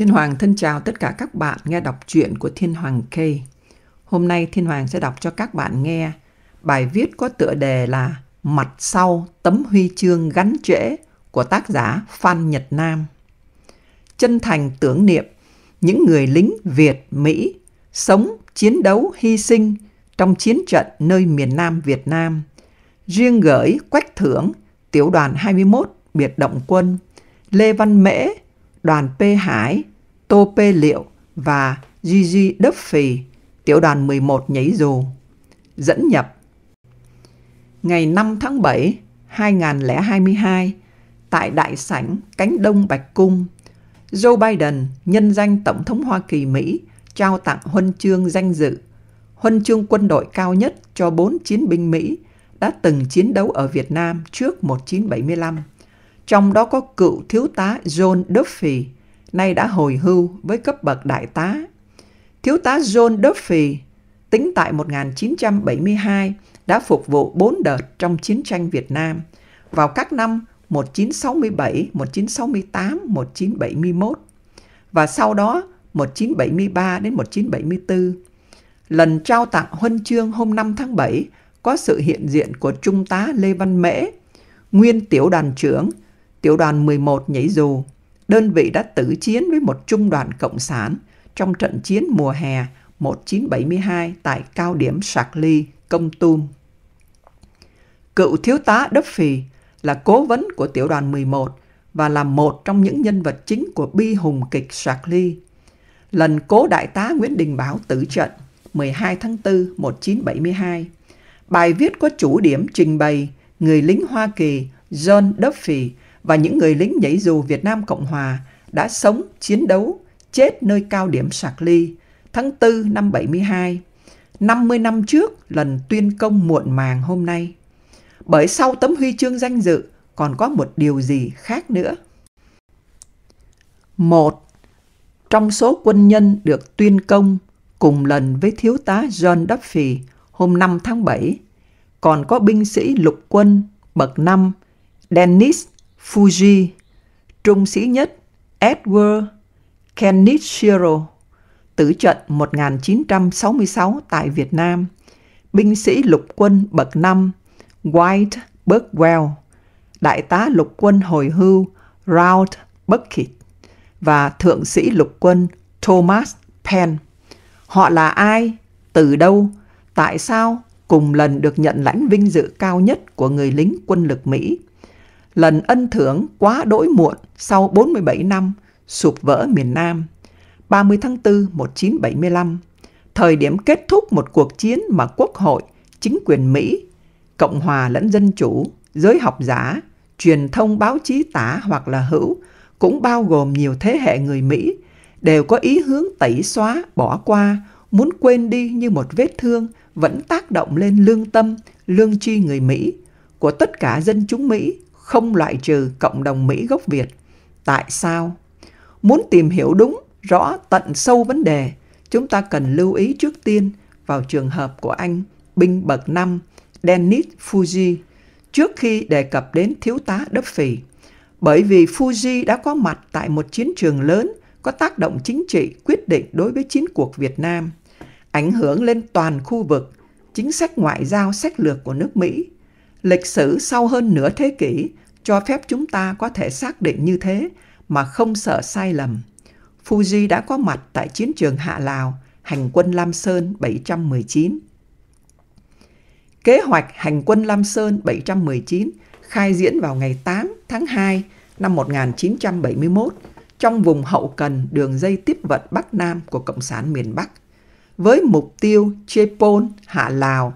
Thiên Hoàng thân chào tất cả các bạn nghe đọc truyện của Thiên Hoàng K. Hôm nay Thiên Hoàng sẽ đọc cho các bạn nghe bài viết có tựa đề là Mặt sau tấm huy chương gắn trễ của tác giả Phan Nhật Nam. Chân thành tưởng niệm những người lính Việt, Mỹ sống, chiến đấu, hy sinh trong chiến trận nơi miền Nam Việt Nam. Riêng gửi Quách Thưởng, Tiểu đoàn 21, Biệt Động Quân, Lê Văn Mễ, Đoàn P Hải, Tô Pê Liệu và Gigi Duffy, tiểu đoàn 11 nhảy dù. Dẫn nhập Ngày 5 tháng 7, 2022, tại Đại sảnh Cánh Đông Bạch Cung, Joe Biden nhân danh Tổng thống Hoa Kỳ Mỹ trao tặng huân chương danh dự, huân chương quân đội cao nhất cho bốn chiến binh Mỹ đã từng chiến đấu ở Việt Nam trước 1975, trong đó có cựu thiếu tá John Duffy, nay đã hồi hưu với cấp bậc đại tá. Thiếu tá John Duffy, tính tại 1972, đã phục vụ 4 đợt trong chiến tranh Việt Nam vào các năm 1967, 1968, 1971 và sau đó 1973 đến 1974. Lần trao tặng huân chương hôm 5 tháng 7 có sự hiện diện của Trung tá Lê Văn Mễ, nguyên tiểu đoàn trưởng, tiểu đoàn 11 nhảy dù, đơn vị đã tử chiến với một trung đoàn Cộng sản trong trận chiến mùa hè 1972 tại cao điểm Sạc Ly, Công Tum. Cựu thiếu tá Đấp Phì là cố vấn của tiểu đoàn 11 và là một trong những nhân vật chính của bi hùng kịch Sạc Ly. Lần cố đại tá Nguyễn Đình Bảo tử trận 12 tháng 4 1972, bài viết có chủ điểm trình bày người lính Hoa Kỳ John Duffy và những người lính nhảy dù Việt Nam Cộng Hòa đã sống, chiến đấu, chết nơi cao điểm Sạc Ly tháng 4 năm 72, 50 năm trước lần tuyên công muộn màng hôm nay. Bởi sau tấm huy chương danh dự còn có một điều gì khác nữa. Một, trong số quân nhân được tuyên công cùng lần với thiếu tá John Duffy hôm 5 tháng 7, còn có binh sĩ lục quân bậc 5 Dennis Fuji, trung sĩ nhất Edward Kenichiro, tử trận 1966 tại Việt Nam, binh sĩ lục quân bậc 5 White Burkwell, đại tá lục quân hồi hưu Round Bucket và thượng sĩ lục quân Thomas Penn. Họ là ai? Từ đâu? Tại sao cùng lần được nhận lãnh vinh dự cao nhất của người lính quân lực Mỹ lần ân thưởng quá đỗi muộn sau 47 năm sụp vỡ miền Nam. 30 tháng 4 1975, thời điểm kết thúc một cuộc chiến mà Quốc hội, chính quyền Mỹ, Cộng hòa lẫn dân chủ, giới học giả, truyền thông báo chí tả hoặc là hữu, cũng bao gồm nhiều thế hệ người Mỹ, đều có ý hướng tẩy xóa, bỏ qua, muốn quên đi như một vết thương vẫn tác động lên lương tâm, lương tri người Mỹ, của tất cả dân chúng Mỹ không loại trừ cộng đồng Mỹ gốc Việt. Tại sao? Muốn tìm hiểu đúng, rõ tận sâu vấn đề, chúng ta cần lưu ý trước tiên vào trường hợp của anh binh bậc 5 Dennis Fuji trước khi đề cập đến thiếu tá Đấp Phì. Bởi vì Fuji đã có mặt tại một chiến trường lớn có tác động chính trị quyết định đối với chiến cuộc Việt Nam, ảnh hưởng lên toàn khu vực, chính sách ngoại giao sách lược của nước Mỹ Lịch sử sau hơn nửa thế kỷ cho phép chúng ta có thể xác định như thế mà không sợ sai lầm. Fuji đã có mặt tại chiến trường Hạ Lào, hành quân Lam Sơn 719. Kế hoạch hành quân Lam Sơn 719 khai diễn vào ngày 8 tháng 2 năm 1971 trong vùng hậu cần đường dây tiếp vận Bắc Nam của Cộng sản miền Bắc, với mục tiêu Chepon, Hạ Lào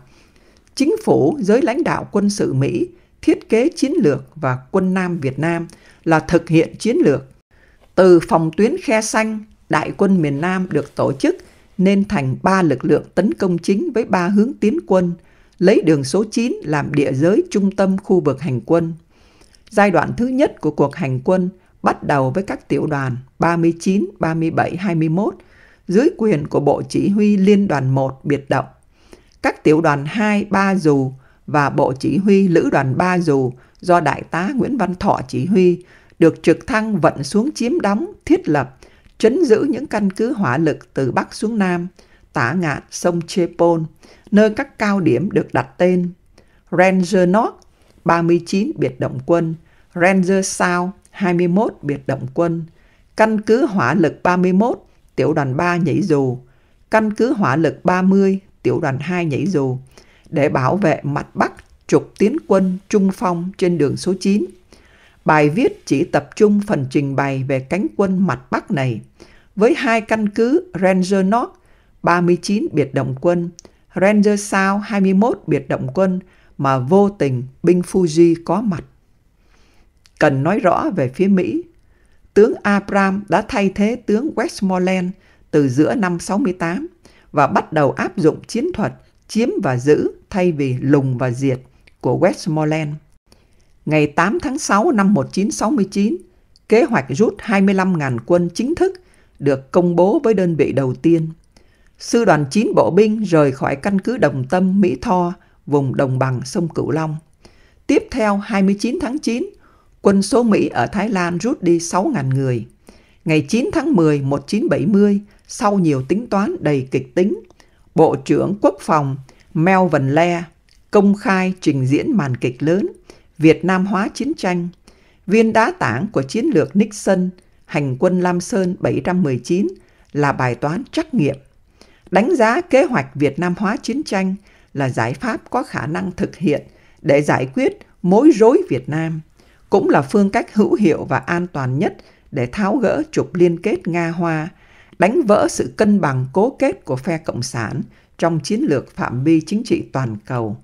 chính phủ, giới lãnh đạo quân sự Mỹ thiết kế chiến lược và quân Nam Việt Nam là thực hiện chiến lược. Từ phòng tuyến khe xanh, đại quân miền Nam được tổ chức nên thành ba lực lượng tấn công chính với ba hướng tiến quân, lấy đường số 9 làm địa giới trung tâm khu vực hành quân. Giai đoạn thứ nhất của cuộc hành quân bắt đầu với các tiểu đoàn 39, 37, 21 dưới quyền của Bộ Chỉ huy Liên đoàn 1 biệt động các tiểu đoàn 2 Ba Dù và Bộ Chỉ huy Lữ đoàn Ba Dù do Đại tá Nguyễn Văn Thọ chỉ huy được trực thăng vận xuống chiếm đóng, thiết lập, chấn giữ những căn cứ hỏa lực từ Bắc xuống Nam, tả ngạn sông Chepol, nơi các cao điểm được đặt tên Ranger North 39 biệt động quân, Ranger South 21 biệt động quân, căn cứ hỏa lực 31 tiểu đoàn 3 nhảy dù, căn cứ hỏa lực 30 tiểu đoàn 2 nhảy dù để bảo vệ mặt Bắc trục tiến quân Trung Phong trên đường số 9. Bài viết chỉ tập trung phần trình bày về cánh quân mặt Bắc này, với hai căn cứ Ranger North 39 biệt động quân, Ranger South 21 biệt động quân mà vô tình binh Fuji có mặt. Cần nói rõ về phía Mỹ, tướng Abram đã thay thế tướng Westmoreland từ giữa năm 68 và bắt đầu áp dụng chiến thuật chiếm và giữ thay vì lùng và diệt của Westmoreland. Ngày 8 tháng 6 năm 1969, kế hoạch rút 25.000 quân chính thức được công bố với đơn vị đầu tiên. Sư đoàn 9 bộ binh rời khỏi căn cứ Đồng Tâm, Mỹ Tho, vùng đồng bằng sông Cửu Long. Tiếp theo 29 tháng 9, quân số Mỹ ở Thái Lan rút đi 6.000 người. Ngày 9 tháng 10, 1970, sau nhiều tính toán đầy kịch tính, Bộ trưởng Quốc phòng Melvin Le công khai trình diễn màn kịch lớn Việt Nam hóa chiến tranh, viên đá tảng của chiến lược Nixon, hành quân Lam Sơn 719 là bài toán trắc nghiệm. Đánh giá kế hoạch Việt Nam hóa chiến tranh là giải pháp có khả năng thực hiện để giải quyết mối rối Việt Nam, cũng là phương cách hữu hiệu và an toàn nhất để tháo gỡ trục liên kết Nga-Hoa đánh vỡ sự cân bằng cố kết của phe Cộng sản trong chiến lược phạm vi chính trị toàn cầu,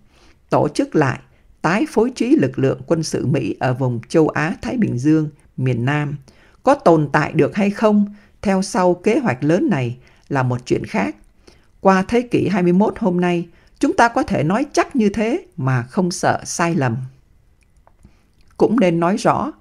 tổ chức lại tái phối trí lực lượng quân sự Mỹ ở vùng châu Á-Thái Bình Dương, miền Nam. Có tồn tại được hay không theo sau kế hoạch lớn này là một chuyện khác. Qua thế kỷ 21 hôm nay, chúng ta có thể nói chắc như thế mà không sợ sai lầm. Cũng nên nói rõ,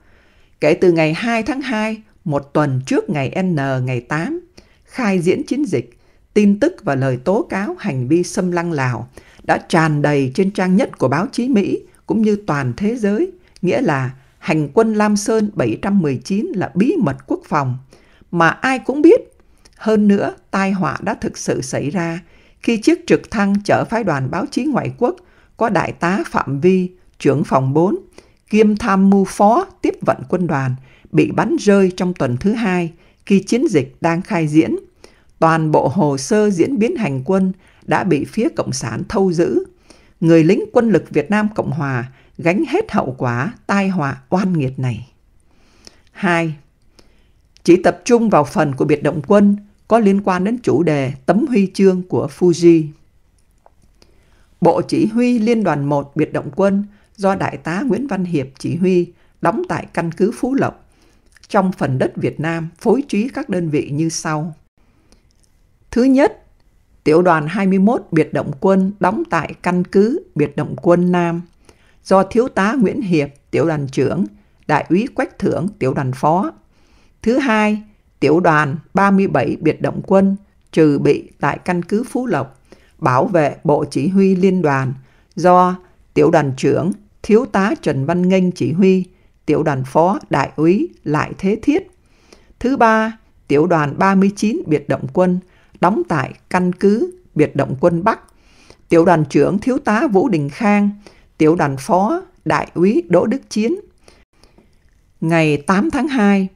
kể từ ngày 2 tháng 2, một tuần trước ngày N ngày 8, khai diễn chiến dịch, tin tức và lời tố cáo hành vi xâm lăng Lào đã tràn đầy trên trang nhất của báo chí Mỹ cũng như toàn thế giới, nghĩa là hành quân Lam Sơn 719 là bí mật quốc phòng mà ai cũng biết. Hơn nữa, tai họa đã thực sự xảy ra khi chiếc trực thăng chở phái đoàn báo chí ngoại quốc có đại tá Phạm Vi, trưởng phòng 4, kiêm tham mưu phó tiếp vận quân đoàn, bị bắn rơi trong tuần thứ hai khi chiến dịch đang khai diễn. Toàn bộ hồ sơ diễn biến hành quân đã bị phía Cộng sản thâu giữ. Người lính quân lực Việt Nam Cộng Hòa gánh hết hậu quả tai họa oan nghiệt này. 2. Chỉ tập trung vào phần của biệt động quân có liên quan đến chủ đề tấm huy chương của Fuji. Bộ Chỉ huy Liên đoàn 1 Biệt động quân do Đại tá Nguyễn Văn Hiệp chỉ huy đóng tại căn cứ Phú Lộc trong phần đất Việt Nam phối trí các đơn vị như sau. Thứ nhất, tiểu đoàn 21 biệt động quân đóng tại căn cứ biệt động quân Nam do thiếu tá Nguyễn Hiệp, tiểu đoàn trưởng, đại úy Quách Thưởng, tiểu đoàn phó. Thứ hai, tiểu đoàn 37 biệt động quân trừ bị tại căn cứ Phú Lộc, bảo vệ Bộ Chỉ huy Liên đoàn do tiểu đoàn trưởng Thiếu tá Trần Văn Nghênh chỉ huy tiểu đoàn phó, đại úy Lại Thế Thiết. Thứ ba, tiểu đoàn 39 biệt động quân, đóng tại căn cứ biệt động quân Bắc. Tiểu đoàn trưởng thiếu tá Vũ Đình Khang, tiểu đoàn phó, đại úy Đỗ Đức Chiến. Ngày 8 tháng 2,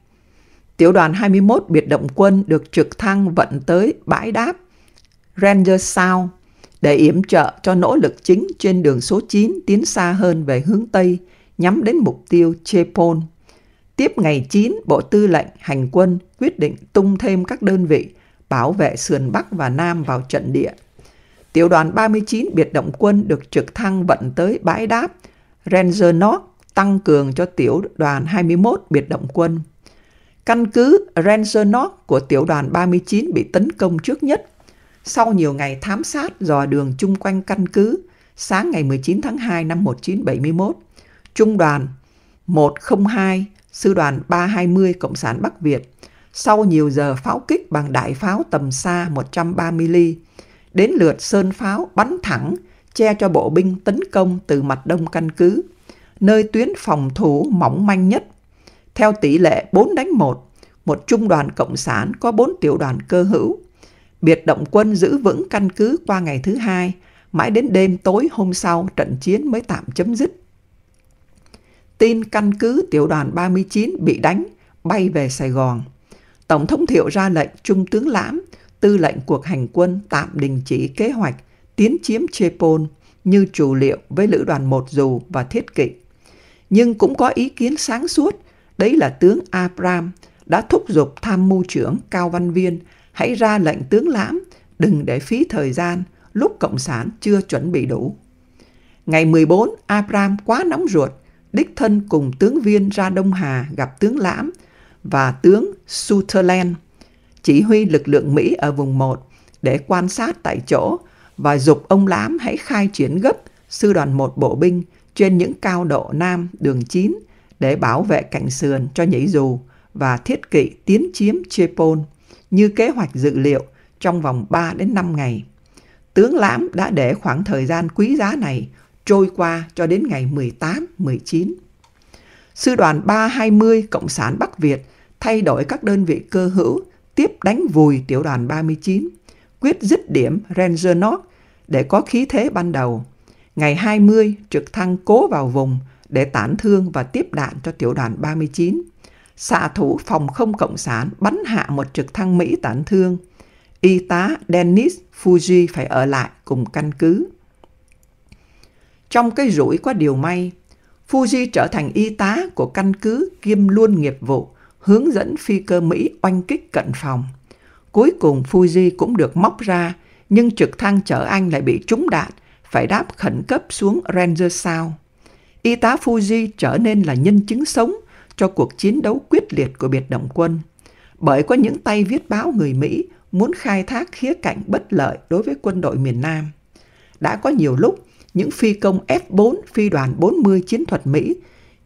tiểu đoàn 21 biệt động quân được trực thăng vận tới bãi đáp Ranger Sao để yểm trợ cho nỗ lực chính trên đường số 9 tiến xa hơn về hướng Tây, nhắm đến mục tiêu Chepon. Tiếp ngày 9, Bộ Tư lệnh Hành quân quyết định tung thêm các đơn vị bảo vệ sườn Bắc và Nam vào trận địa. Tiểu đoàn 39 biệt động quân được trực thăng vận tới bãi đáp Ranger tăng cường cho tiểu đoàn 21 biệt động quân. Căn cứ Ranger của tiểu đoàn 39 bị tấn công trước nhất. Sau nhiều ngày thám sát dò đường chung quanh căn cứ, sáng ngày 19 tháng 2 năm 1971, Trung đoàn 102, Sư đoàn 320 Cộng sản Bắc Việt, sau nhiều giờ pháo kích bằng đại pháo tầm xa 130 ly, đến lượt sơn pháo bắn thẳng, che cho bộ binh tấn công từ mặt đông căn cứ, nơi tuyến phòng thủ mỏng manh nhất. Theo tỷ lệ 4 đánh 1, một trung đoàn Cộng sản có 4 tiểu đoàn cơ hữu. Biệt động quân giữ vững căn cứ qua ngày thứ hai, mãi đến đêm tối hôm sau trận chiến mới tạm chấm dứt tin căn cứ tiểu đoàn 39 bị đánh, bay về Sài Gòn. Tổng thống Thiệu ra lệnh Trung tướng Lãm, tư lệnh cuộc hành quân tạm đình chỉ kế hoạch tiến chiếm Chepon như chủ liệu với lữ đoàn một dù và thiết kỵ. Nhưng cũng có ý kiến sáng suốt, đấy là tướng Abram đã thúc giục tham mưu trưởng Cao Văn Viên hãy ra lệnh tướng Lãm đừng để phí thời gian lúc Cộng sản chưa chuẩn bị đủ. Ngày 14, Abram quá nóng ruột, đích thân cùng tướng viên ra Đông Hà gặp tướng Lãm và tướng Sutherland, chỉ huy lực lượng Mỹ ở vùng 1 để quan sát tại chỗ và dục ông Lãm hãy khai chiến gấp sư đoàn 1 bộ binh trên những cao độ Nam đường 9 để bảo vệ cạnh sườn cho nhảy dù và thiết kỵ tiến chiếm Chepon như kế hoạch dự liệu trong vòng 3 đến 5 ngày. Tướng Lãm đã để khoảng thời gian quý giá này trôi qua cho đến ngày 18-19. Sư đoàn 320 Cộng sản Bắc Việt thay đổi các đơn vị cơ hữu tiếp đánh vùi tiểu đoàn 39, quyết dứt điểm Ranger North để có khí thế ban đầu. Ngày 20, trực thăng cố vào vùng để tản thương và tiếp đạn cho tiểu đoàn 39. Xạ thủ phòng không Cộng sản bắn hạ một trực thăng Mỹ tản thương. Y tá Dennis Fuji phải ở lại cùng căn cứ. Trong cái rủi có điều may, Fuji trở thành y tá của căn cứ kiêm luôn nghiệp vụ hướng dẫn phi cơ Mỹ oanh kích cận phòng. Cuối cùng Fuji cũng được móc ra, nhưng trực thăng chở anh lại bị trúng đạn, phải đáp khẩn cấp xuống Ranger Sao. Y tá Fuji trở nên là nhân chứng sống cho cuộc chiến đấu quyết liệt của biệt động quân. Bởi có những tay viết báo người Mỹ muốn khai thác khía cạnh bất lợi đối với quân đội miền Nam. Đã có nhiều lúc, những phi công F-4 phi đoàn 40 chiến thuật Mỹ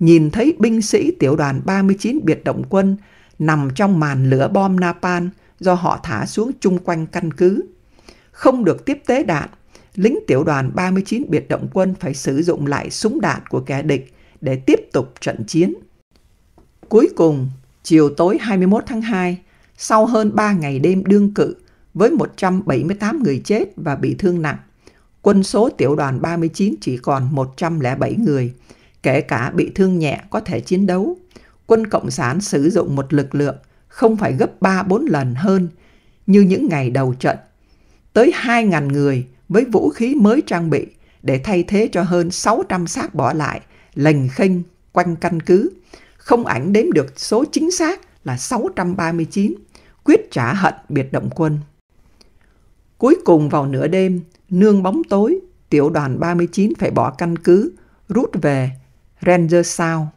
nhìn thấy binh sĩ tiểu đoàn 39 biệt động quân nằm trong màn lửa bom napalm do họ thả xuống chung quanh căn cứ. Không được tiếp tế đạn, lính tiểu đoàn 39 biệt động quân phải sử dụng lại súng đạn của kẻ địch để tiếp tục trận chiến. Cuối cùng, chiều tối 21 tháng 2, sau hơn 3 ngày đêm đương cự với 178 người chết và bị thương nặng, quân số tiểu đoàn 39 chỉ còn 107 người, kể cả bị thương nhẹ có thể chiến đấu. Quân Cộng sản sử dụng một lực lượng không phải gấp 3-4 lần hơn như những ngày đầu trận. Tới 2.000 người với vũ khí mới trang bị để thay thế cho hơn 600 xác bỏ lại, lành khênh quanh căn cứ. Không ảnh đếm được số chính xác là 639, quyết trả hận biệt động quân. Cuối cùng vào nửa đêm, nương bóng tối, tiểu đoàn 39 phải bỏ căn cứ, rút về, Ranger sao.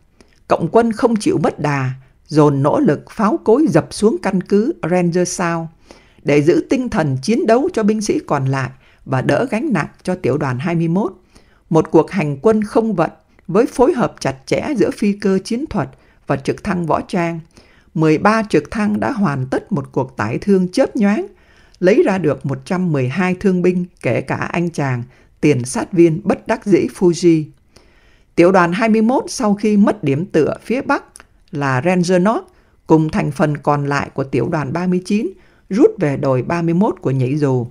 Cộng quân không chịu mất đà, dồn nỗ lực pháo cối dập xuống căn cứ Ranger sao để giữ tinh thần chiến đấu cho binh sĩ còn lại và đỡ gánh nặng cho tiểu đoàn 21. Một cuộc hành quân không vận với phối hợp chặt chẽ giữa phi cơ chiến thuật và trực thăng võ trang. 13 trực thăng đã hoàn tất một cuộc tải thương chớp nhoáng – lấy ra được 112 thương binh kể cả anh chàng, tiền sát viên bất đắc dĩ Fuji. Tiểu đoàn 21 sau khi mất điểm tựa phía Bắc là Ranger North cùng thành phần còn lại của tiểu đoàn 39 rút về đồi 31 của nhảy Dù.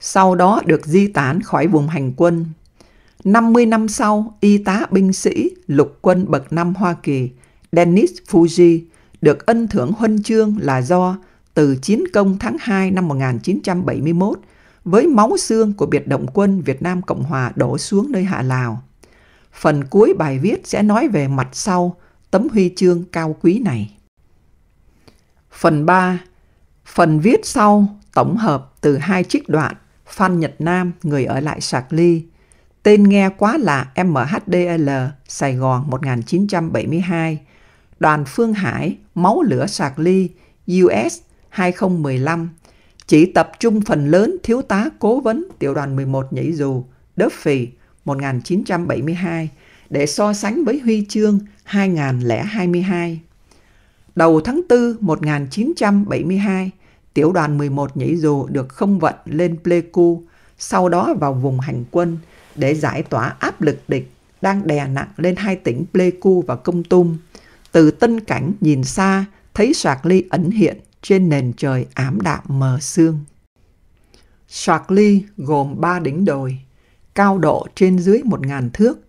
Sau đó được di tán khỏi vùng hành quân. 50 năm sau, y tá binh sĩ lục quân bậc năm Hoa Kỳ, Dennis Fuji, được ân thưởng huân chương là do từ chiến công tháng 2 năm 1971 với máu xương của biệt động quân Việt Nam Cộng Hòa đổ xuống nơi Hạ Lào. Phần cuối bài viết sẽ nói về mặt sau tấm huy chương cao quý này. Phần 3 Phần viết sau tổng hợp từ hai trích đoạn Phan Nhật Nam, người ở lại Sạc Ly, tên nghe quá lạ MHDL, Sài Gòn 1972, Đoàn Phương Hải, Máu Lửa Sạc Ly, US 2015, chỉ tập trung phần lớn thiếu tá cố vấn tiểu đoàn 11 nhảy dù Duffy 1972 để so sánh với huy chương 2022. Đầu tháng 4 1972, tiểu đoàn 11 nhảy dù được không vận lên Pleiku, sau đó vào vùng hành quân để giải tỏa áp lực địch đang đè nặng lên hai tỉnh Pleiku và Công Tum. Từ tân cảnh nhìn xa, thấy sạc ly ẩn hiện trên nền trời ảm đạm mờ sương. Shakli gồm ba đỉnh đồi, cao độ trên dưới một ngàn thước,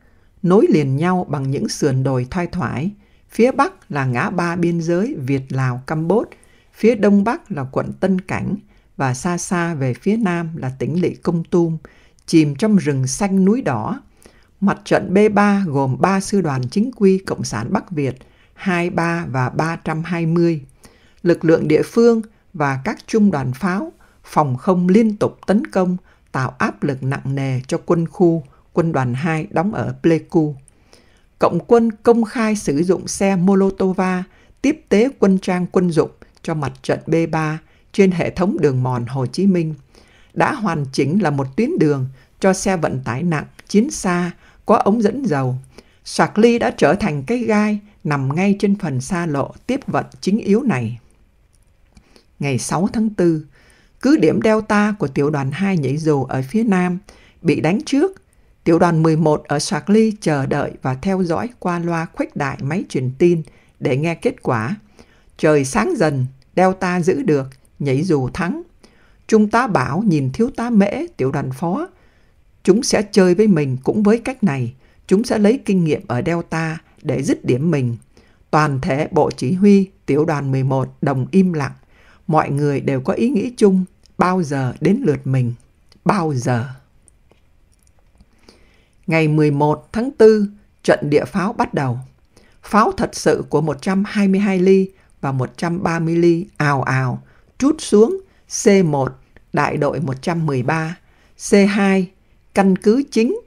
nối liền nhau bằng những sườn đồi thoai thoải. Phía bắc là ngã ba biên giới Việt Lào Campuchia, phía đông bắc là quận Tân Cảnh và xa xa về phía nam là tỉnh Lị Công Tum, chìm trong rừng xanh núi đỏ. Mặt trận B3 gồm 3 sư đoàn chính quy Cộng sản Bắc Việt, 23 và 320 lực lượng địa phương và các trung đoàn pháo phòng không liên tục tấn công tạo áp lực nặng nề cho quân khu quân đoàn 2 đóng ở Pleiku. Cộng quân công khai sử dụng xe Molotova tiếp tế quân trang quân dụng cho mặt trận B3 trên hệ thống đường mòn Hồ Chí Minh, đã hoàn chỉnh là một tuyến đường cho xe vận tải nặng, chiến xa, có ống dẫn dầu. Sạc ly đã trở thành cái gai nằm ngay trên phần xa lộ tiếp vận chính yếu này ngày 6 tháng 4, cứ điểm Delta của tiểu đoàn 2 nhảy dù ở phía Nam bị đánh trước. Tiểu đoàn 11 ở Charlie chờ đợi và theo dõi qua loa khuếch đại máy truyền tin để nghe kết quả. Trời sáng dần, Delta giữ được, nhảy dù thắng. Trung tá Bảo nhìn thiếu tá Mễ, tiểu đoàn phó. Chúng sẽ chơi với mình cũng với cách này. Chúng sẽ lấy kinh nghiệm ở Delta để dứt điểm mình. Toàn thể Bộ Chỉ huy Tiểu đoàn 11 đồng im lặng mọi người đều có ý nghĩ chung bao giờ đến lượt mình, bao giờ. Ngày 11 tháng 4, trận địa pháo bắt đầu. Pháo thật sự của 122 ly và 130 ly ào ào, trút xuống C1, đại đội 113, C2, căn cứ chính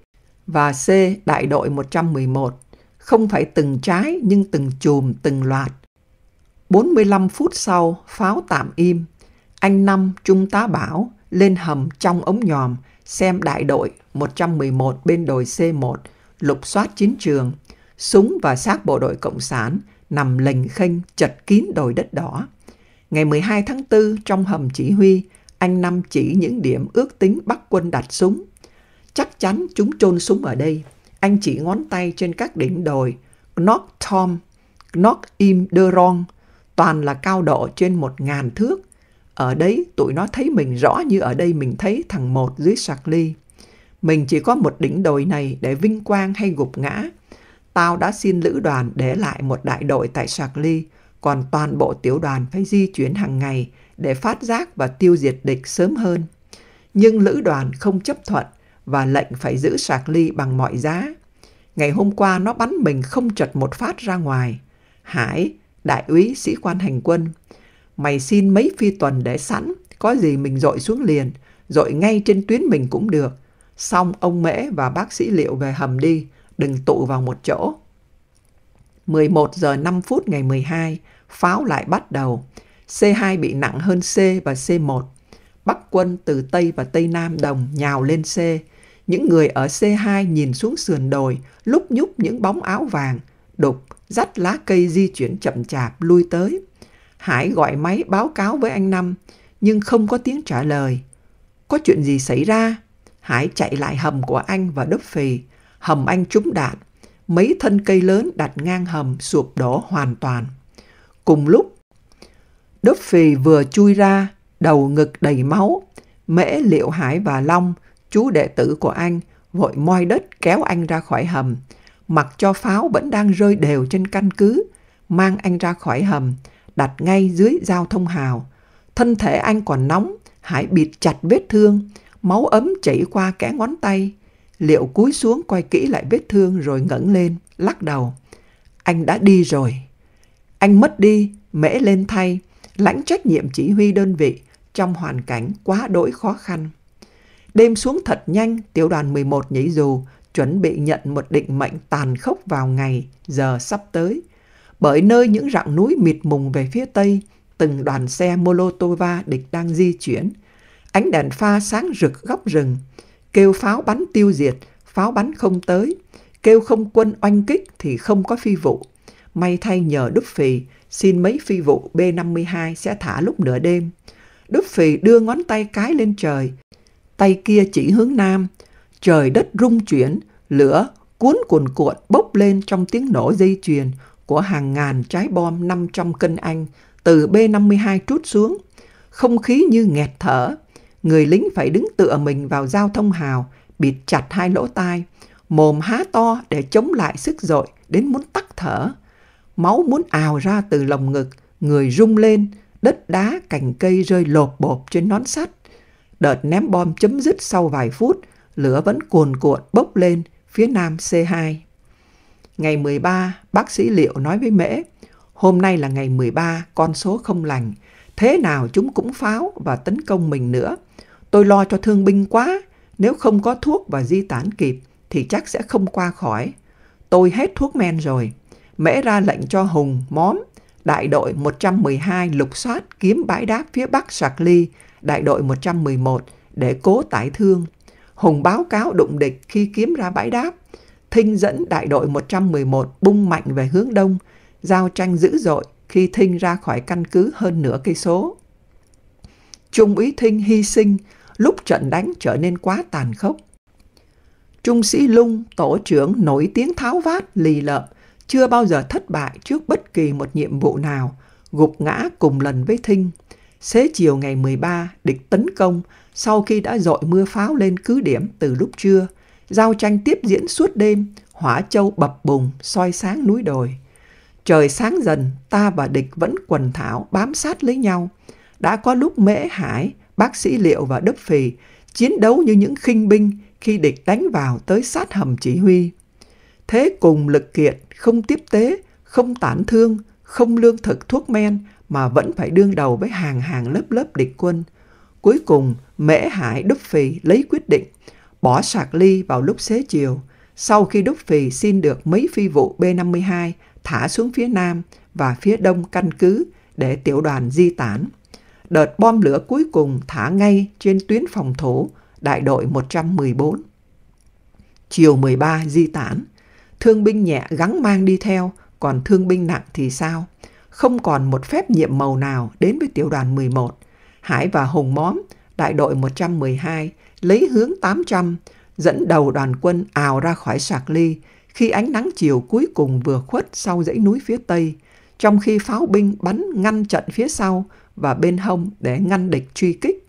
và C đại đội 111, không phải từng trái nhưng từng chùm từng loạt 45 phút sau, pháo tạm im. Anh Năm, Trung tá Bảo, lên hầm trong ống nhòm, xem đại đội 111 bên đồi C1, lục soát chiến trường. Súng và xác bộ đội Cộng sản nằm lềnh khênh chật kín đồi đất đỏ. Ngày 12 tháng 4, trong hầm chỉ huy, anh Năm chỉ những điểm ước tính bắt quân đặt súng. Chắc chắn chúng chôn súng ở đây. Anh chỉ ngón tay trên các đỉnh đồi Knock Tom, Knock Im Deron, toàn là cao độ trên một ngàn thước. Ở đấy tụi nó thấy mình rõ như ở đây mình thấy thằng một dưới sạc ly. Mình chỉ có một đỉnh đồi này để vinh quang hay gục ngã. Tao đã xin lữ đoàn để lại một đại đội tại sạc ly, còn toàn bộ tiểu đoàn phải di chuyển hàng ngày để phát giác và tiêu diệt địch sớm hơn. Nhưng lữ đoàn không chấp thuận và lệnh phải giữ sạc ly bằng mọi giá. Ngày hôm qua nó bắn mình không chật một phát ra ngoài. Hải, đại úy sĩ quan hành quân. Mày xin mấy phi tuần để sẵn, có gì mình dội xuống liền, dội ngay trên tuyến mình cũng được. Xong ông Mễ và bác sĩ Liệu về hầm đi, đừng tụ vào một chỗ. 11 giờ 5 phút ngày 12, pháo lại bắt đầu. C2 bị nặng hơn C và C1. Bắc quân từ Tây và Tây Nam đồng nhào lên C. Những người ở C2 nhìn xuống sườn đồi, lúc nhúc những bóng áo vàng, đục, dắt lá cây di chuyển chậm chạp lui tới. Hải gọi máy báo cáo với anh Năm, nhưng không có tiếng trả lời. Có chuyện gì xảy ra? Hải chạy lại hầm của anh và đốt phì. Hầm anh trúng đạn. Mấy thân cây lớn đặt ngang hầm sụp đổ hoàn toàn. Cùng lúc, đốt phì vừa chui ra, đầu ngực đầy máu. Mễ Liệu Hải và Long, chú đệ tử của anh, vội moi đất kéo anh ra khỏi hầm mặc cho pháo vẫn đang rơi đều trên căn cứ, mang anh ra khỏi hầm, đặt ngay dưới giao thông hào. Thân thể anh còn nóng, Hải bịt chặt vết thương, máu ấm chảy qua kẽ ngón tay. Liệu cúi xuống coi kỹ lại vết thương rồi ngẩng lên, lắc đầu. Anh đã đi rồi. Anh mất đi, mễ lên thay, lãnh trách nhiệm chỉ huy đơn vị trong hoàn cảnh quá đỗi khó khăn. Đêm xuống thật nhanh, tiểu đoàn 11 nhảy dù chuẩn bị nhận một định mệnh tàn khốc vào ngày, giờ sắp tới. Bởi nơi những rặng núi mịt mùng về phía tây, từng đoàn xe Molotova địch đang di chuyển. Ánh đèn pha sáng rực góc rừng, kêu pháo bắn tiêu diệt, pháo bắn không tới, kêu không quân oanh kích thì không có phi vụ. May thay nhờ Đức Phì, xin mấy phi vụ B-52 sẽ thả lúc nửa đêm. Đức Phì đưa ngón tay cái lên trời, tay kia chỉ hướng nam, trời đất rung chuyển, lửa cuốn cuồn cuộn bốc lên trong tiếng nổ dây chuyền của hàng ngàn trái bom 500 cân Anh từ B-52 trút xuống. Không khí như nghẹt thở, người lính phải đứng tựa mình vào giao thông hào, bịt chặt hai lỗ tai, mồm há to để chống lại sức dội đến muốn tắt thở. Máu muốn ào ra từ lồng ngực, người rung lên, đất đá cành cây rơi lột bột trên nón sắt. Đợt ném bom chấm dứt sau vài phút, lửa vẫn cuồn cuộn bốc lên phía nam C2. Ngày 13, bác sĩ Liệu nói với Mễ, hôm nay là ngày 13, con số không lành. Thế nào chúng cũng pháo và tấn công mình nữa. Tôi lo cho thương binh quá, nếu không có thuốc và di tản kịp thì chắc sẽ không qua khỏi. Tôi hết thuốc men rồi. Mễ ra lệnh cho Hùng, Móm, đại đội 112 lục soát kiếm bãi đáp phía bắc Sạc Ly, đại đội 111 để cố tải thương. Hùng báo cáo đụng địch khi kiếm ra bãi đáp. Thinh dẫn đại đội 111 bung mạnh về hướng đông, giao tranh dữ dội khi Thinh ra khỏi căn cứ hơn nửa cây số. Trung úy Thinh hy sinh lúc trận đánh trở nên quá tàn khốc. Trung sĩ Lung, tổ trưởng nổi tiếng tháo vát, lì lợm, chưa bao giờ thất bại trước bất kỳ một nhiệm vụ nào, gục ngã cùng lần với Thinh. Xế chiều ngày 13, địch tấn công, sau khi đã dội mưa pháo lên cứ điểm từ lúc trưa, giao tranh tiếp diễn suốt đêm, hỏa châu bập bùng, soi sáng núi đồi. Trời sáng dần, ta và địch vẫn quần thảo bám sát lấy nhau. Đã có lúc mễ hải, bác sĩ liệu và đấp phì chiến đấu như những khinh binh khi địch đánh vào tới sát hầm chỉ huy. Thế cùng lực kiệt, không tiếp tế, không tản thương, không lương thực thuốc men mà vẫn phải đương đầu với hàng hàng lớp lớp địch quân – Cuối cùng, Mễ Hải Đúc Phì lấy quyết định, bỏ sạc ly vào lúc xế chiều. Sau khi Đúc Phì xin được mấy phi vụ B-52 thả xuống phía nam và phía đông căn cứ để tiểu đoàn di tản. Đợt bom lửa cuối cùng thả ngay trên tuyến phòng thủ đại đội 114. Chiều 13 di tản, thương binh nhẹ gắng mang đi theo, còn thương binh nặng thì sao? Không còn một phép nhiệm màu nào đến với tiểu đoàn 11 Hải và Hùng Móm, đại đội 112, lấy hướng 800, dẫn đầu đoàn quân ào ra khỏi Sạc Ly khi ánh nắng chiều cuối cùng vừa khuất sau dãy núi phía Tây, trong khi pháo binh bắn ngăn trận phía sau và bên hông để ngăn địch truy kích.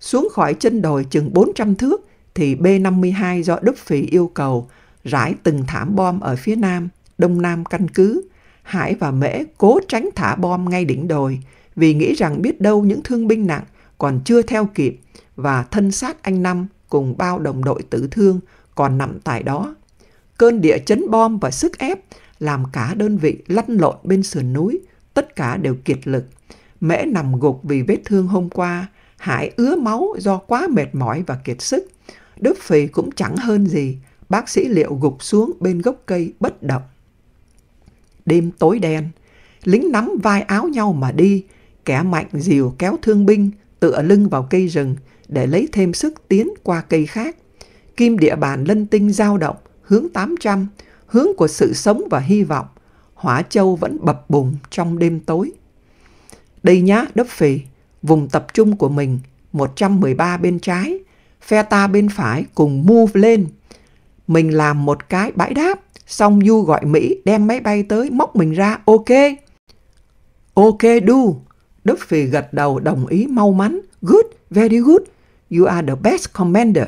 Xuống khỏi chân đồi chừng 400 thước thì B-52 do Đức Phỉ yêu cầu rải từng thảm bom ở phía nam, đông nam căn cứ. Hải và Mễ cố tránh thả bom ngay đỉnh đồi, vì nghĩ rằng biết đâu những thương binh nặng còn chưa theo kịp và thân xác anh Năm cùng bao đồng đội tử thương còn nằm tại đó. Cơn địa chấn bom và sức ép làm cả đơn vị lăn lộn bên sườn núi, tất cả đều kiệt lực. Mễ nằm gục vì vết thương hôm qua, Hải ứa máu do quá mệt mỏi và kiệt sức. Đức Phì cũng chẳng hơn gì, bác sĩ liệu gục xuống bên gốc cây bất động. Đêm tối đen, lính nắm vai áo nhau mà đi, Kẻ mạnh dìu kéo thương binh, tựa lưng vào cây rừng để lấy thêm sức tiến qua cây khác. Kim địa bàn lân tinh dao động, hướng 800, hướng của sự sống và hy vọng. Hỏa châu vẫn bập bùng trong đêm tối. Đây nhá, đấp phì, vùng tập trung của mình, 113 bên trái, phe ta bên phải cùng move lên. Mình làm một cái bãi đáp, xong Du gọi Mỹ đem máy bay tới móc mình ra, ok. Ok, Du. Duffy gật đầu đồng ý mau mắn. Good, very good. You are the best commander.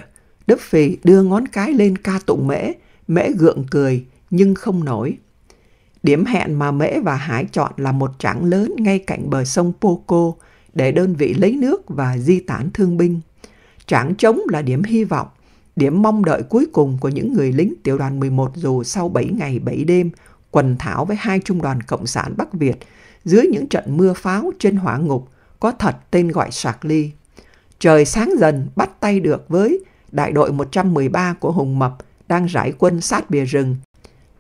Duffy đưa ngón cái lên ca tụng mễ. Mễ gượng cười, nhưng không nổi. Điểm hẹn mà Mễ và Hải chọn là một trảng lớn ngay cạnh bờ sông Poco để đơn vị lấy nước và di tản thương binh. Trảng trống là điểm hy vọng, điểm mong đợi cuối cùng của những người lính tiểu đoàn 11 dù sau 7 ngày 7 đêm quần thảo với hai trung đoàn Cộng sản Bắc Việt dưới những trận mưa pháo trên hỏa ngục có thật tên gọi sạc ly. Trời sáng dần bắt tay được với đại đội 113 của Hùng Mập đang rải quân sát bìa rừng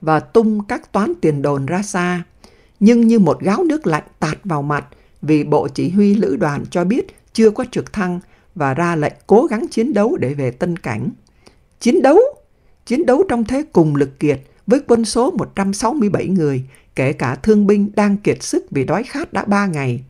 và tung các toán tiền đồn ra xa. Nhưng như một gáo nước lạnh tạt vào mặt vì Bộ Chỉ huy Lữ đoàn cho biết chưa có trực thăng và ra lệnh cố gắng chiến đấu để về Tân Cảnh. Chiến đấu? Chiến đấu trong thế cùng lực kiệt với quân số 167 người, kể cả thương binh đang kiệt sức vì đói khát đã 3 ngày.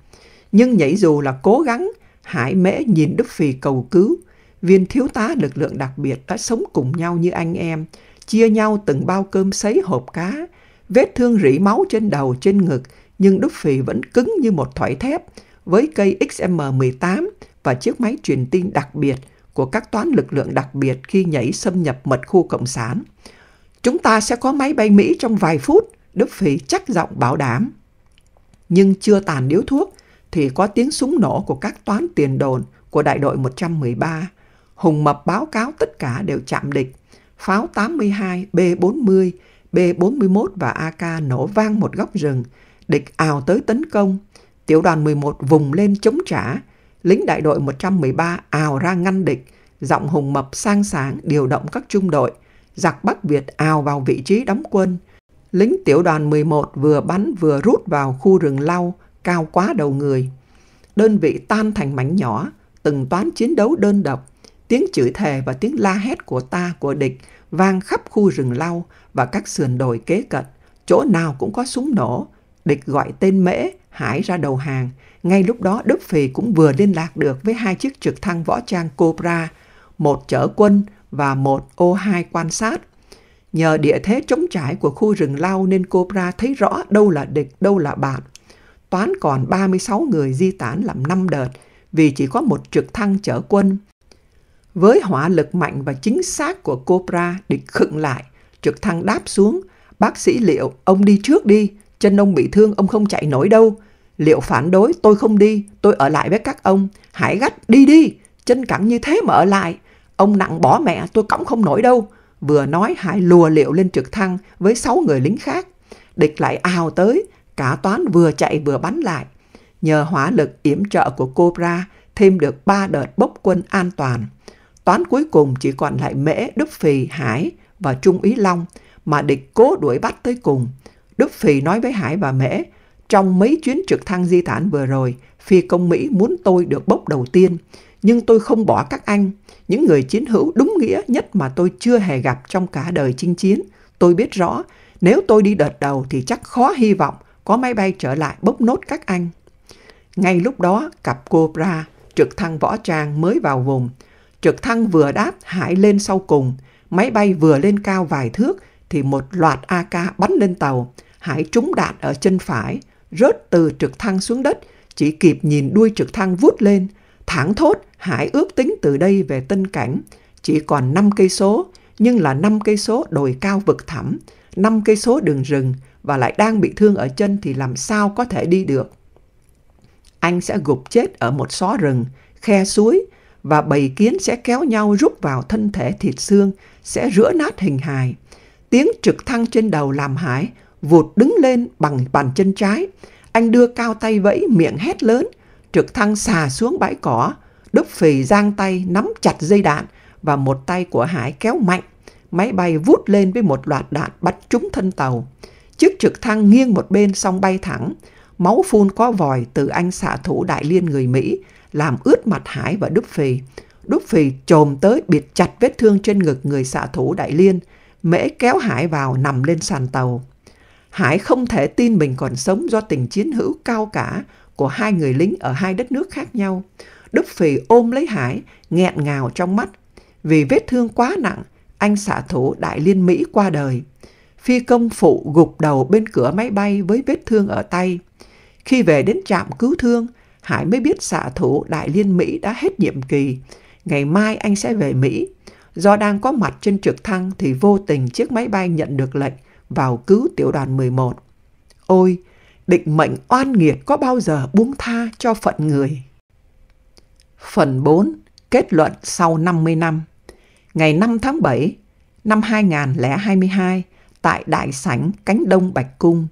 Nhưng nhảy dù là cố gắng, Hải Mễ nhìn Đức Phì cầu cứu. Viên thiếu tá lực lượng đặc biệt đã sống cùng nhau như anh em, chia nhau từng bao cơm sấy hộp cá. Vết thương rỉ máu trên đầu, trên ngực, nhưng Đức Phì vẫn cứng như một thỏi thép. Với cây XM18 và chiếc máy truyền tin đặc biệt của các toán lực lượng đặc biệt khi nhảy xâm nhập mật khu Cộng sản, Chúng ta sẽ có máy bay Mỹ trong vài phút, Đức Phỉ chắc giọng bảo đảm. Nhưng chưa tàn điếu thuốc, thì có tiếng súng nổ của các toán tiền đồn của đại đội 113. Hùng Mập báo cáo tất cả đều chạm địch. Pháo 82, B-40, B-41 và AK nổ vang một góc rừng. Địch ào tới tấn công. Tiểu đoàn 11 vùng lên chống trả. Lính đại đội 113 ào ra ngăn địch. Giọng Hùng Mập sang sáng điều động các trung đội giặc Bắc Việt ào vào vị trí đóng quân. Lính tiểu đoàn 11 vừa bắn vừa rút vào khu rừng lau, cao quá đầu người. Đơn vị tan thành mảnh nhỏ, từng toán chiến đấu đơn độc. Tiếng chửi thề và tiếng la hét của ta, của địch vang khắp khu rừng lau và các sườn đồi kế cận. Chỗ nào cũng có súng nổ. Địch gọi tên Mễ, Hải ra đầu hàng. Ngay lúc đó Đức Phì cũng vừa liên lạc được với hai chiếc trực thăng võ trang Cobra. Một chở quân, và một o hai quan sát. Nhờ địa thế chống trải của khu rừng lau nên Cobra thấy rõ đâu là địch, đâu là bạn. Toán còn 36 người di tản làm 5 đợt vì chỉ có một trực thăng chở quân. Với hỏa lực mạnh và chính xác của Cobra, địch khựng lại, trực thăng đáp xuống. Bác sĩ Liệu, ông đi trước đi, chân ông bị thương, ông không chạy nổi đâu. Liệu phản đối, tôi không đi, tôi ở lại với các ông. hãy gắt, đi đi, chân cẳng như thế mà ở lại. Ông nặng bỏ mẹ, tôi cõng không nổi đâu. Vừa nói Hải lùa liệu lên trực thăng với sáu người lính khác. Địch lại ào tới, cả toán vừa chạy vừa bắn lại. Nhờ hỏa lực yểm trợ của Cobra, thêm được ba đợt bốc quân an toàn. Toán cuối cùng chỉ còn lại Mễ, Đức Phì, Hải và Trung Ý Long mà địch cố đuổi bắt tới cùng. Đức Phì nói với Hải và Mễ, trong mấy chuyến trực thăng di tản vừa rồi, phi công Mỹ muốn tôi được bốc đầu tiên nhưng tôi không bỏ các anh, những người chiến hữu đúng nghĩa nhất mà tôi chưa hề gặp trong cả đời chinh chiến. Tôi biết rõ, nếu tôi đi đợt đầu thì chắc khó hy vọng có máy bay trở lại bốc nốt các anh. Ngay lúc đó, cặp Cobra, trực thăng võ trang mới vào vùng. Trực thăng vừa đáp hải lên sau cùng, máy bay vừa lên cao vài thước thì một loạt AK bắn lên tàu. Hải trúng đạn ở chân phải, rớt từ trực thăng xuống đất, chỉ kịp nhìn đuôi trực thăng vút lên – thẳng thốt, Hải ước tính từ đây về Tân Cảnh chỉ còn 5 cây số, nhưng là 5 cây số đồi cao vực thẳm, 5 cây số đường rừng và lại đang bị thương ở chân thì làm sao có thể đi được. Anh sẽ gục chết ở một xó rừng, khe suối và bầy kiến sẽ kéo nhau rút vào thân thể thịt xương, sẽ rửa nát hình hài. Tiếng trực thăng trên đầu làm Hải vụt đứng lên bằng bàn chân trái. Anh đưa cao tay vẫy miệng hét lớn – trực thăng xà xuống bãi cỏ. Đức Phì giang tay nắm chặt dây đạn và một tay của Hải kéo mạnh. Máy bay vút lên với một loạt đạn bắn trúng thân tàu. Chiếc trực thăng nghiêng một bên xong bay thẳng. Máu phun có vòi từ anh xạ thủ đại liên người Mỹ làm ướt mặt Hải và Đức Phì. Đúc Phì trồm tới bịt chặt vết thương trên ngực người xạ thủ Đại Liên. Mễ kéo Hải vào nằm lên sàn tàu. Hải không thể tin mình còn sống do tình chiến hữu cao cả của hai người lính ở hai đất nước khác nhau. Đức Phì ôm lấy Hải, nghẹn ngào trong mắt. Vì vết thương quá nặng, anh xạ thủ Đại Liên Mỹ qua đời. Phi công phụ gục đầu bên cửa máy bay với vết thương ở tay. Khi về đến trạm cứu thương, Hải mới biết xạ thủ Đại Liên Mỹ đã hết nhiệm kỳ. Ngày mai anh sẽ về Mỹ. Do đang có mặt trên trực thăng thì vô tình chiếc máy bay nhận được lệnh vào cứu tiểu đoàn 11. Ôi, định mệnh oan nghiệt có bao giờ buông tha cho phận người. Phần 4. Kết luận sau 50 năm Ngày 5 tháng 7 năm 2022 tại Đại sảnh Cánh Đông Bạch Cung,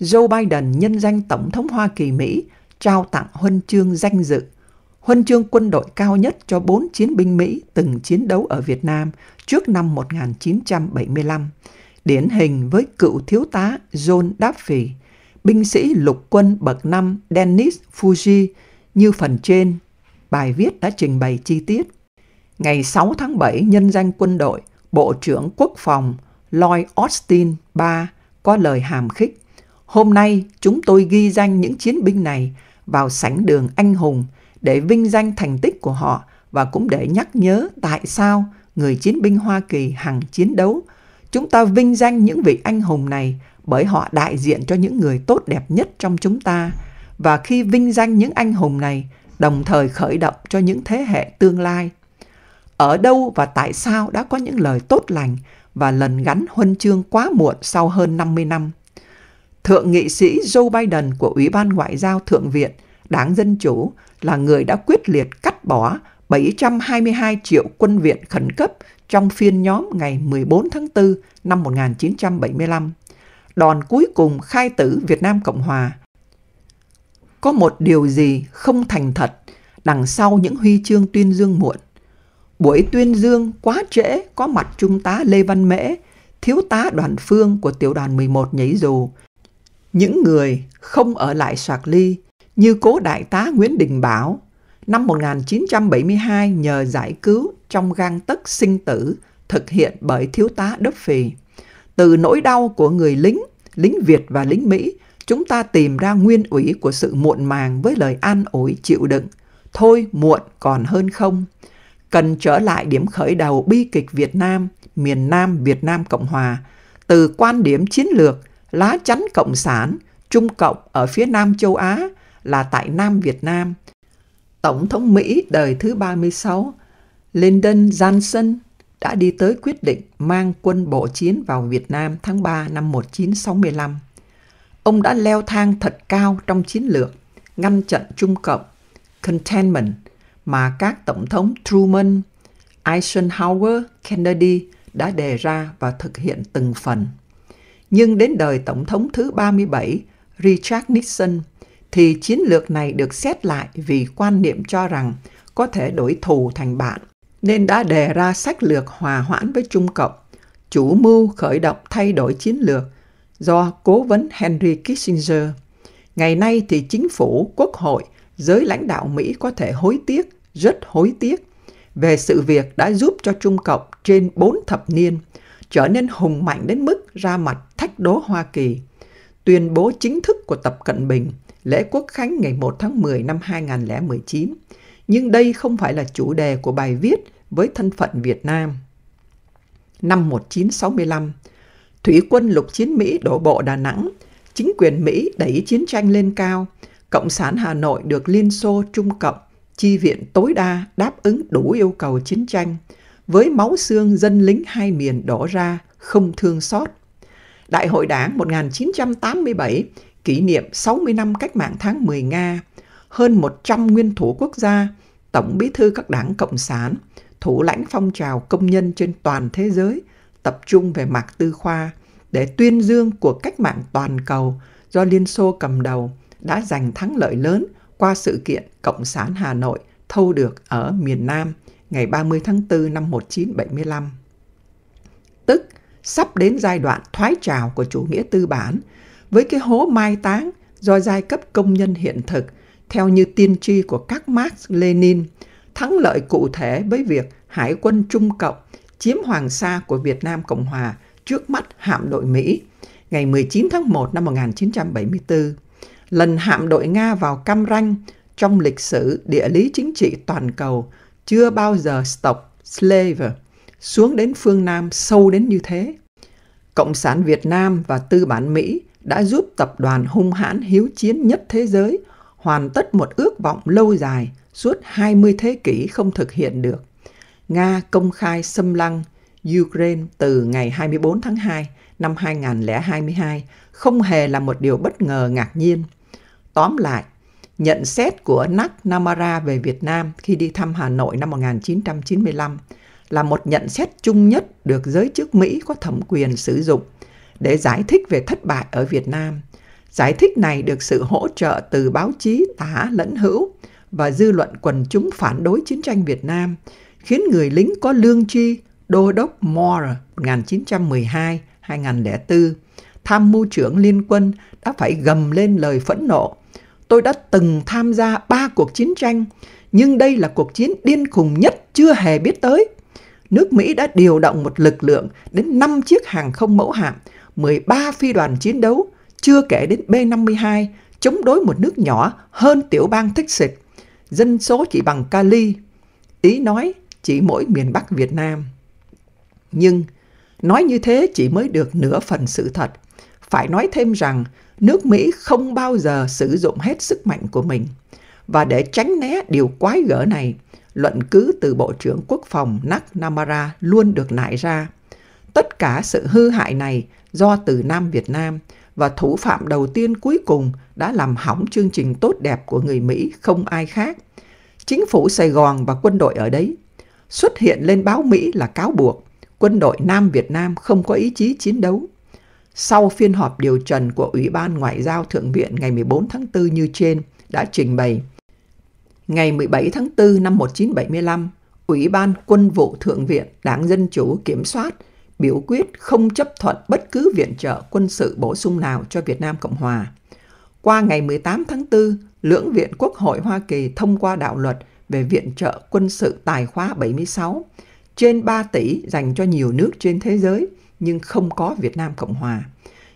Joe Biden nhân danh Tổng thống Hoa Kỳ Mỹ trao tặng huân chương danh dự, huân chương quân đội cao nhất cho bốn chiến binh Mỹ từng chiến đấu ở Việt Nam trước năm 1975, điển hình với cựu thiếu tá John Duffy, binh sĩ lục quân bậc 5 Dennis Fuji như phần trên, bài viết đã trình bày chi tiết. Ngày 6 tháng 7 nhân danh quân đội, Bộ trưởng Quốc phòng Lloyd Austin 3 có lời hàm khích. Hôm nay chúng tôi ghi danh những chiến binh này vào sảnh đường anh hùng để vinh danh thành tích của họ và cũng để nhắc nhớ tại sao người chiến binh Hoa Kỳ hằng chiến đấu. Chúng ta vinh danh những vị anh hùng này bởi họ đại diện cho những người tốt đẹp nhất trong chúng ta và khi vinh danh những anh hùng này đồng thời khởi động cho những thế hệ tương lai ở đâu và tại sao đã có những lời tốt lành và lần gắn huân chương quá muộn sau hơn 50 năm. Thượng nghị sĩ Joe Biden của Ủy ban Ngoại giao Thượng viện, Đảng Dân Chủ, là người đã quyết liệt cắt bỏ 722 triệu quân viện khẩn cấp trong phiên nhóm ngày 14 tháng 4 năm 1975 đòn cuối cùng khai tử Việt Nam Cộng Hòa. Có một điều gì không thành thật đằng sau những huy chương tuyên dương muộn. Buổi tuyên dương quá trễ có mặt Trung tá Lê Văn Mễ, thiếu tá đoàn phương của tiểu đoàn 11 nhảy dù. Những người không ở lại soạc ly như cố đại tá Nguyễn Đình Bảo, năm 1972 nhờ giải cứu trong gang tấc sinh tử thực hiện bởi thiếu tá Đốc Phì. Từ nỗi đau của người lính, lính Việt và lính Mỹ, chúng ta tìm ra nguyên ủy của sự muộn màng với lời an ủi chịu đựng. Thôi muộn còn hơn không. Cần trở lại điểm khởi đầu bi kịch Việt Nam, miền Nam Việt Nam Cộng Hòa, từ quan điểm chiến lược, lá chắn Cộng sản, Trung Cộng ở phía Nam châu Á là tại Nam Việt Nam. Tổng thống Mỹ đời thứ 36, Lyndon Johnson đã đi tới quyết định mang quân bộ chiến vào Việt Nam tháng 3 năm 1965. Ông đã leo thang thật cao trong chiến lược, ngăn chặn Trung Cộng, Containment, mà các Tổng thống Truman, Eisenhower, Kennedy đã đề ra và thực hiện từng phần. Nhưng đến đời Tổng thống thứ 37, Richard Nixon, thì chiến lược này được xét lại vì quan niệm cho rằng có thể đổi thù thành bạn – nên đã đề ra sách lược hòa hoãn với Trung Cộng, chủ mưu khởi động thay đổi chiến lược do cố vấn Henry Kissinger. Ngày nay thì chính phủ, quốc hội, giới lãnh đạo Mỹ có thể hối tiếc, rất hối tiếc, về sự việc đã giúp cho Trung Cộng trên 4 thập niên trở nên hùng mạnh đến mức ra mặt thách đố Hoa Kỳ. Tuyên bố chính thức của Tập Cận Bình lễ quốc khánh ngày 1 tháng 10 năm 2019. Nhưng đây không phải là chủ đề của bài viết với thân phận Việt Nam. Năm 1965, thủy quân lục chiến Mỹ đổ bộ Đà Nẵng, chính quyền Mỹ đẩy chiến tranh lên cao, Cộng sản Hà Nội được Liên Xô Trung Cộng chi viện tối đa đáp ứng đủ yêu cầu chiến tranh, với máu xương dân lính hai miền đổ ra, không thương xót. Đại hội đảng 1987 kỷ niệm 60 năm cách mạng tháng 10 Nga, hơn 100 nguyên thủ quốc gia, tổng bí thư các đảng Cộng sản – thủ lãnh phong trào công nhân trên toàn thế giới tập trung về Mạc Tư Khoa để tuyên dương cuộc cách mạng toàn cầu do Liên Xô cầm đầu đã giành thắng lợi lớn qua sự kiện Cộng sản Hà Nội thâu được ở miền Nam ngày 30 tháng 4 năm 1975. Tức, sắp đến giai đoạn thoái trào của chủ nghĩa tư bản với cái hố mai táng do giai cấp công nhân hiện thực theo như tiên tri của các Marx Lenin – thắng lợi cụ thể với việc Hải quân Trung Cộng chiếm Hoàng Sa của Việt Nam Cộng Hòa trước mắt hạm đội Mỹ ngày 19 tháng 1 năm 1974. Lần hạm đội Nga vào Cam Ranh trong lịch sử địa lý chính trị toàn cầu chưa bao giờ tộc Slave xuống đến phương Nam sâu đến như thế. Cộng sản Việt Nam và tư bản Mỹ đã giúp tập đoàn hung hãn hiếu chiến nhất thế giới – hoàn tất một ước vọng lâu dài suốt 20 thế kỷ không thực hiện được. Nga công khai xâm lăng Ukraine từ ngày 24 tháng 2 năm 2022 không hề là một điều bất ngờ ngạc nhiên. Tóm lại, nhận xét của Nak Namara về Việt Nam khi đi thăm Hà Nội năm 1995 là một nhận xét chung nhất được giới chức Mỹ có thẩm quyền sử dụng để giải thích về thất bại ở Việt Nam – Giải thích này được sự hỗ trợ từ báo chí tả lẫn hữu và dư luận quần chúng phản đối chiến tranh Việt Nam, khiến người lính có lương tri Đô đốc Moore 1912-2004, tham mưu trưởng liên quân đã phải gầm lên lời phẫn nộ. Tôi đã từng tham gia ba cuộc chiến tranh, nhưng đây là cuộc chiến điên khùng nhất chưa hề biết tới. Nước Mỹ đã điều động một lực lượng đến 5 chiếc hàng không mẫu hạm, 13 phi đoàn chiến đấu, chưa kể đến B-52, chống đối một nước nhỏ hơn tiểu bang Texas, dân số chỉ bằng Cali. Ý nói chỉ mỗi miền Bắc Việt Nam. Nhưng, nói như thế chỉ mới được nửa phần sự thật. Phải nói thêm rằng, nước Mỹ không bao giờ sử dụng hết sức mạnh của mình. Và để tránh né điều quái gở này, luận cứ từ Bộ trưởng Quốc phòng namara luôn được nại ra. Tất cả sự hư hại này do từ Nam Việt Nam, và thủ phạm đầu tiên cuối cùng đã làm hỏng chương trình tốt đẹp của người Mỹ không ai khác. Chính phủ Sài Gòn và quân đội ở đấy xuất hiện lên báo Mỹ là cáo buộc quân đội Nam Việt Nam không có ý chí chiến đấu. Sau phiên họp điều trần của Ủy ban Ngoại giao Thượng viện ngày 14 tháng 4 như trên đã trình bày, ngày 17 tháng 4 năm 1975, Ủy ban Quân vụ Thượng viện Đảng Dân Chủ kiểm soát biểu quyết không chấp thuận bất cứ viện trợ quân sự bổ sung nào cho Việt Nam Cộng Hòa. Qua ngày 18 tháng 4, lưỡng viện Quốc hội Hoa Kỳ thông qua đạo luật về viện trợ quân sự tài khoá 76, trên 3 tỷ dành cho nhiều nước trên thế giới, nhưng không có Việt Nam Cộng Hòa.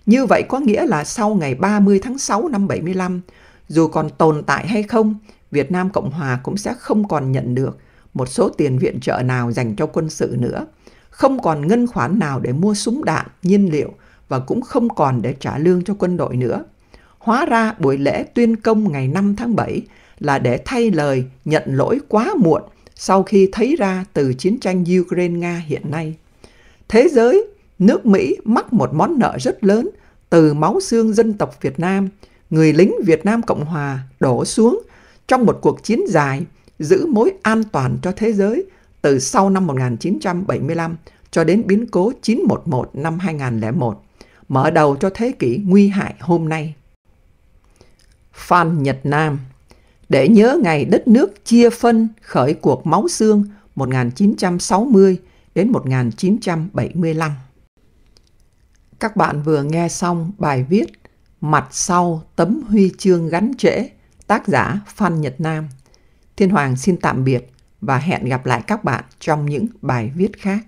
Như vậy có nghĩa là sau ngày 30 tháng 6 năm 75, dù còn tồn tại hay không, Việt Nam Cộng Hòa cũng sẽ không còn nhận được một số tiền viện trợ nào dành cho quân sự nữa – không còn ngân khoản nào để mua súng đạn, nhiên liệu và cũng không còn để trả lương cho quân đội nữa. Hóa ra buổi lễ tuyên công ngày 5 tháng 7 là để thay lời nhận lỗi quá muộn sau khi thấy ra từ chiến tranh Ukraine Nga hiện nay. Thế giới, nước Mỹ mắc một món nợ rất lớn từ máu xương dân tộc Việt Nam, người lính Việt Nam Cộng Hòa đổ xuống trong một cuộc chiến dài giữ mối an toàn cho thế giới – từ sau năm 1975 cho đến biến cố 911 năm 2001, mở đầu cho thế kỷ nguy hại hôm nay. Phan Nhật Nam Để nhớ ngày đất nước chia phân khởi cuộc máu xương 1960 đến 1975. Các bạn vừa nghe xong bài viết Mặt sau tấm huy chương gắn trễ tác giả Phan Nhật Nam. Thiên Hoàng xin tạm biệt và hẹn gặp lại các bạn trong những bài viết khác